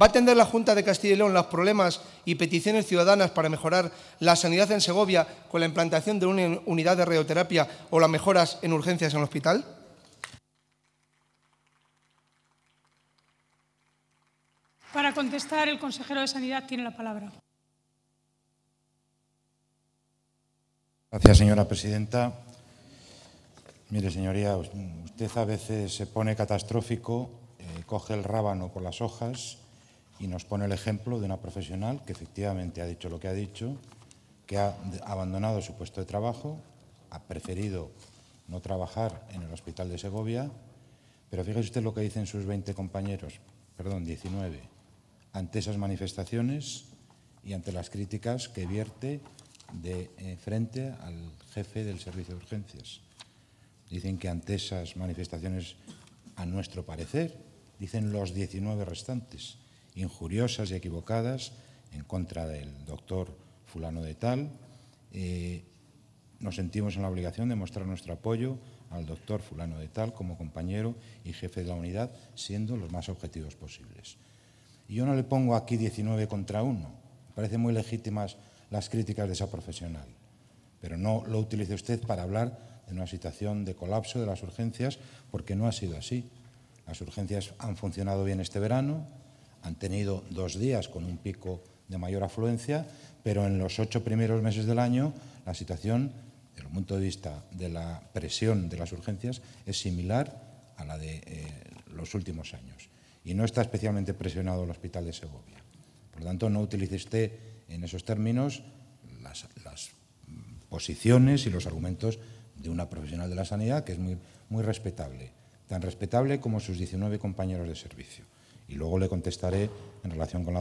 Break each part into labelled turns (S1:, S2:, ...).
S1: ¿Va a atender la Junta de Castilla y León los problemas y peticiones ciudadanas para mejorar la sanidad en Segovia con la implantación de una unidad de radioterapia o las mejoras en urgencias en el hospital?
S2: Para contestar, el consejero de Sanidad tiene la palabra. Gracias, señora presidenta. Mire, señoría, usted a veces se pone catastrófico, eh, coge el rábano por las hojas y nos pone el ejemplo de una profesional que efectivamente ha dicho lo que ha dicho, que ha abandonado su puesto de trabajo, ha preferido no trabajar en el hospital de Segovia, pero fíjese usted lo que dicen sus 20 compañeros, perdón, 19, ante esas manifestaciones y ante las críticas que vierte de eh, frente al jefe del servicio de urgencias. Dicen que ante esas manifestaciones, a nuestro parecer, dicen los 19 restantes, injuriosas y equivocadas en contra del doctor fulano de tal. Eh, nos sentimos en la obligación de mostrar nuestro apoyo al doctor fulano de tal como compañero y jefe de la unidad, siendo los más objetivos posibles. Y yo no le pongo aquí 19 contra 1. Me parecen muy legítimas las críticas de esa profesional, pero no lo utilice usted para hablar de una situación de colapso de las urgencias, porque no ha sido así. Las urgencias han funcionado bien este verano, han tenido dos días con un pico de mayor afluencia, pero en los ocho primeros meses del año la situación, desde el punto de vista de la presión de las urgencias, es similar a la de eh, los últimos años. Y no está especialmente presionado el hospital de Segovia. Por lo tanto, no utilice usted en esos términos las, las posiciones y los argumentos de una profesional de la sanidad que es muy, muy respetable, tan respetable como sus 19 compañeros de servicio. Y luego le contestaré en relación con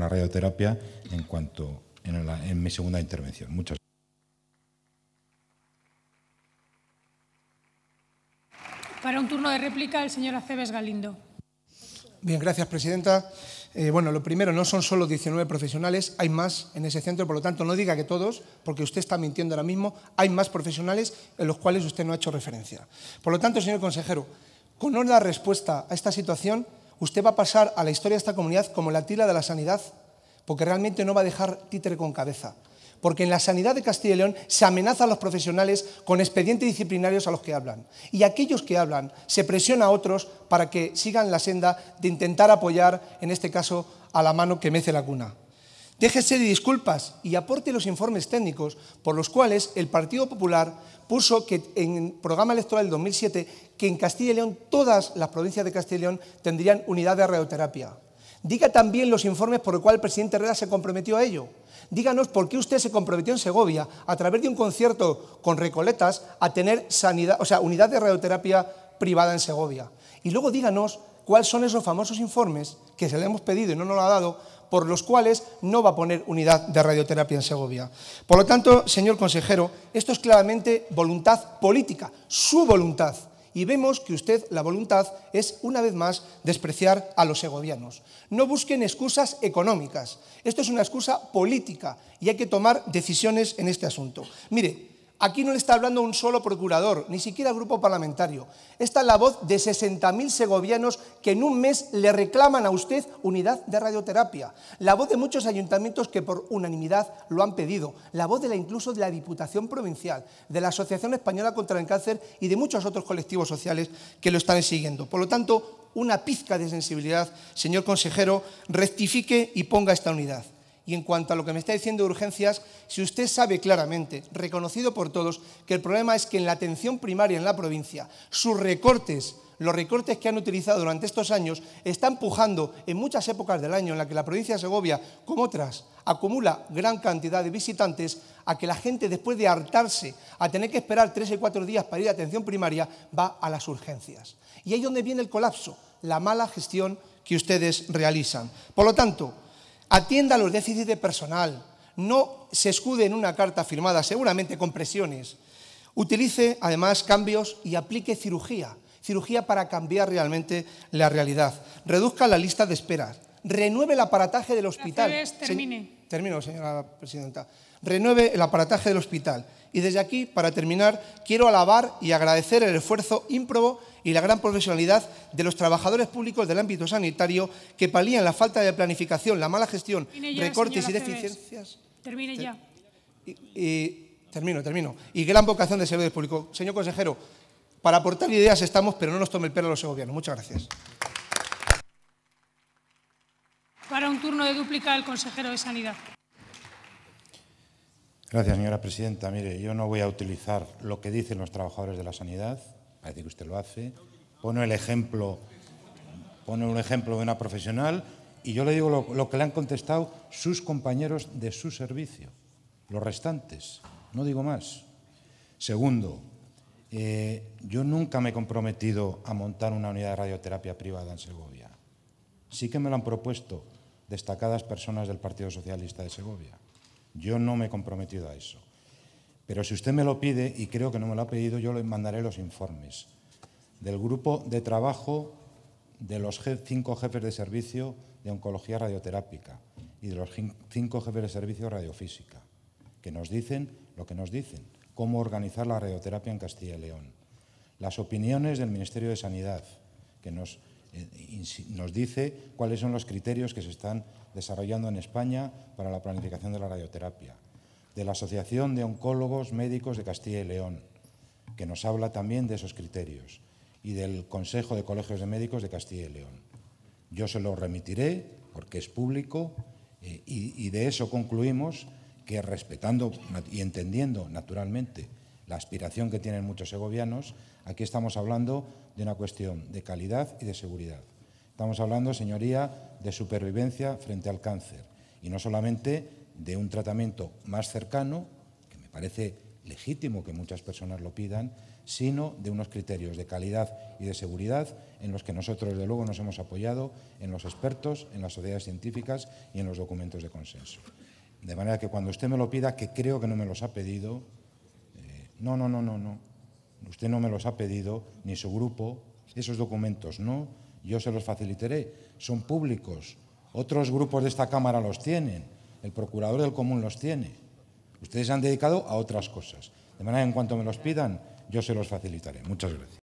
S2: la, radioterapia en cuanto en, mi segunda intervención. Muchas gracias. Para un turno de réplica, el señor Aceves Galindo.
S1: Bien, gracias, presidenta. Eh, bueno, lo primero, no son solo 19 profesionales, hay más en ese centro, por lo tanto, no diga que todos, porque usted está mintiendo ahora mismo, hay más profesionales en los cuales usted no ha hecho referencia. Por lo tanto, señor consejero, con una respuesta a esta situación, usted va a pasar a la historia de esta comunidad como la tira de la sanidad, porque realmente no va a dejar títere con cabeza. Porque en la sanidad de Castilla y León se amenaza a los profesionales con expedientes disciplinarios a los que hablan. Y aquellos que hablan se presiona a otros para que sigan la senda de intentar apoyar, en este caso, a la mano que mece la cuna. Déjese de disculpas y aporte los informes técnicos por los cuales el Partido Popular puso que en el programa electoral del 2007 que en Castilla y León todas las provincias de Castilla y León tendrían unidad de radioterapia. Diga también los informes por los cuales el presidente Herrera se comprometió a ello. Díganos por qué usted se comprometió en Segovia, a través de un concierto con Recoletas, a tener sanidad, o sea, unidad de radioterapia privada en Segovia. Y luego díganos cuáles son esos famosos informes que se le hemos pedido y no nos lo ha dado, por los cuales no va a poner unidad de radioterapia en Segovia. Por lo tanto, señor consejero, esto es claramente voluntad política, su voluntad. Y vemos que usted, la voluntad, es una vez más despreciar a los segovianos. No busquen excusas económicas. Esto es una excusa política y hay que tomar decisiones en este asunto. Mire, Aquí no le está hablando un solo procurador, ni siquiera grupo parlamentario. Esta es la voz de 60.000 segovianos que en un mes le reclaman a usted unidad de radioterapia. La voz de muchos ayuntamientos que por unanimidad lo han pedido. La voz de la, incluso de la Diputación Provincial, de la Asociación Española contra el Cáncer y de muchos otros colectivos sociales que lo están siguiendo. Por lo tanto, una pizca de sensibilidad, señor consejero, rectifique y ponga esta unidad. Y en cuanto a lo que me está diciendo de urgencias, si usted sabe claramente, reconocido por todos, que el problema es que en la atención primaria en la provincia, sus recortes, los recortes que han utilizado durante estos años, están empujando en muchas épocas del año en la que la provincia de Segovia, como otras, acumula gran cantidad de visitantes, a que la gente, después de hartarse a tener que esperar tres o cuatro días para ir a atención primaria, va a las urgencias. Y ahí es donde viene el colapso, la mala gestión que ustedes realizan. Por lo tanto, Atienda los déficits de personal. No se escude en una carta firmada, seguramente con presiones. Utilice además cambios y aplique cirugía. Cirugía para cambiar realmente la realidad. Reduzca la lista de esperas. Renueve el aparataje del hospital. Termine. Termino, señora presidenta renueve el aparataje del hospital. Y desde aquí, para terminar, quiero alabar y agradecer el esfuerzo ímprobo y la gran profesionalidad de los trabajadores públicos del ámbito sanitario que palían la falta de planificación, la mala gestión, recortes y deficiencias. Termine ya. Y, termino, termino. Y gran vocación de servidores públicos. Señor consejero, para aportar ideas estamos, pero no nos tome el pelo los segovianos. Muchas gracias.
S2: Para un turno de dúplica, el consejero de Sanidad. Gracias, señora presidenta. Mire, yo no voy a utilizar lo que dicen los trabajadores de la sanidad, parece que usted lo hace. Pone el ejemplo, pone un ejemplo de una profesional y yo le digo lo, que le han contestado sus compañeros de su servicio, los restantes, no digo más. Segundo, eh, yo nunca me he comprometido a montar una unidad de radioterapia privada en Segovia. Sí que me lo han propuesto destacadas personas del Partido Socialista de Segovia. Yo no me he comprometido a eso. Pero si usted me lo pide, y creo que no me lo ha pedido, yo le mandaré los informes del grupo de trabajo de los cinco jefes de servicio de oncología radioterápica y de los cinco jefes de servicio radiofísica, que nos dicen lo que nos dicen, cómo organizar la radioterapia en Castilla y León. Las opiniones del Ministerio de Sanidad, que nos eh, nos dice cuáles son los criterios que se están desarrollando en España para la planificación de la radioterapia, de la Asociación de Oncólogos Médicos de Castilla y León, que nos habla también de esos criterios, y del Consejo de Colegios de Médicos de Castilla y León. Yo se lo remitiré porque es público eh, y de eso concluimos que respetando y entendiendo naturalmente la aspiración que tienen muchos segovianos, aquí estamos hablando de una cuestión de calidad y de seguridad. Estamos hablando, señoría, de supervivencia frente al cáncer y no solamente de un tratamiento más cercano, que me parece legítimo que muchas personas lo pidan, sino de unos criterios de calidad y de seguridad en los que nosotros, desde luego, nos hemos apoyado en los expertos, en las sociedades científicas y en los documentos de consenso. De manera que cuando usted me lo pida, que creo que no me los ha pedido, no, no, no, no, no. Usted no me los ha pedido, ni su grupo. Esos documentos no, yo se los facilitaré. Son públicos. Otros grupos de esta Cámara los tienen. El Procurador del Común los tiene. Ustedes se han dedicado a otras cosas. De manera en cuanto me los pidan, yo se los facilitaré. Muchas gracias.